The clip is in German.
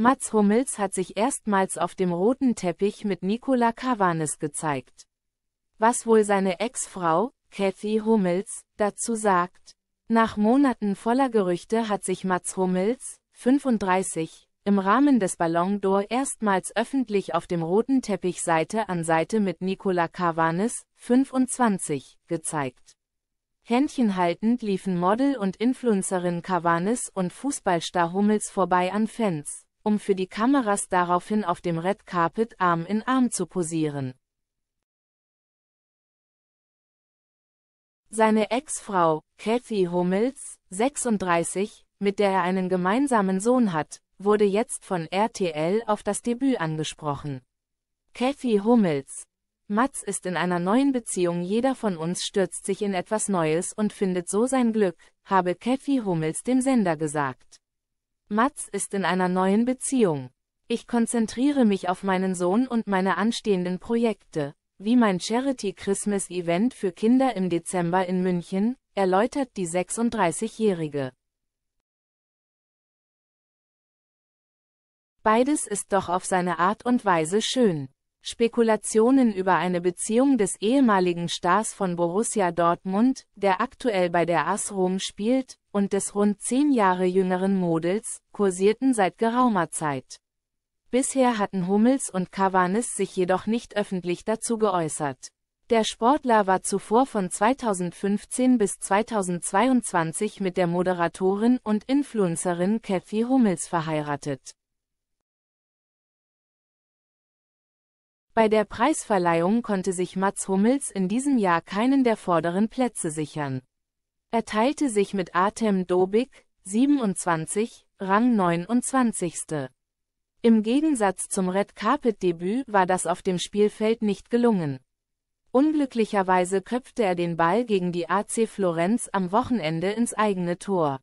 Mats Hummels hat sich erstmals auf dem roten Teppich mit Nicola Cavanes gezeigt. Was wohl seine Ex-Frau, Kathy Hummels, dazu sagt? Nach Monaten voller Gerüchte hat sich Mats Hummels, 35, im Rahmen des Ballon d'Or erstmals öffentlich auf dem roten Teppich Seite an Seite mit Nicola Cavanes, 25, gezeigt. Händchenhaltend liefen Model und Influencerin Cavanes und Fußballstar Hummels vorbei an Fans um für die Kameras daraufhin auf dem Red Carpet Arm in Arm zu posieren. Seine Ex-Frau, Kathy Hummels, 36, mit der er einen gemeinsamen Sohn hat, wurde jetzt von RTL auf das Debüt angesprochen. Kathy Hummels. Mats ist in einer neuen Beziehung, jeder von uns stürzt sich in etwas Neues und findet so sein Glück, habe Kathy Hummels dem Sender gesagt. Mats ist in einer neuen Beziehung. Ich konzentriere mich auf meinen Sohn und meine anstehenden Projekte, wie mein Charity Christmas Event für Kinder im Dezember in München, erläutert die 36-Jährige. Beides ist doch auf seine Art und Weise schön. Spekulationen über eine Beziehung des ehemaligen Stars von Borussia Dortmund, der aktuell bei der AS Rom spielt, und des rund zehn Jahre jüngeren Models, kursierten seit geraumer Zeit. Bisher hatten Hummels und Cavanis sich jedoch nicht öffentlich dazu geäußert. Der Sportler war zuvor von 2015 bis 2022 mit der Moderatorin und Influencerin Cathy Hummels verheiratet Bei der Preisverleihung konnte sich Mats Hummels in diesem Jahr keinen der vorderen Plätze sichern. Er teilte sich mit Artem Dobik, 27, Rang 29. Im Gegensatz zum Red Carpet-Debüt war das auf dem Spielfeld nicht gelungen. Unglücklicherweise köpfte er den Ball gegen die AC Florenz am Wochenende ins eigene Tor.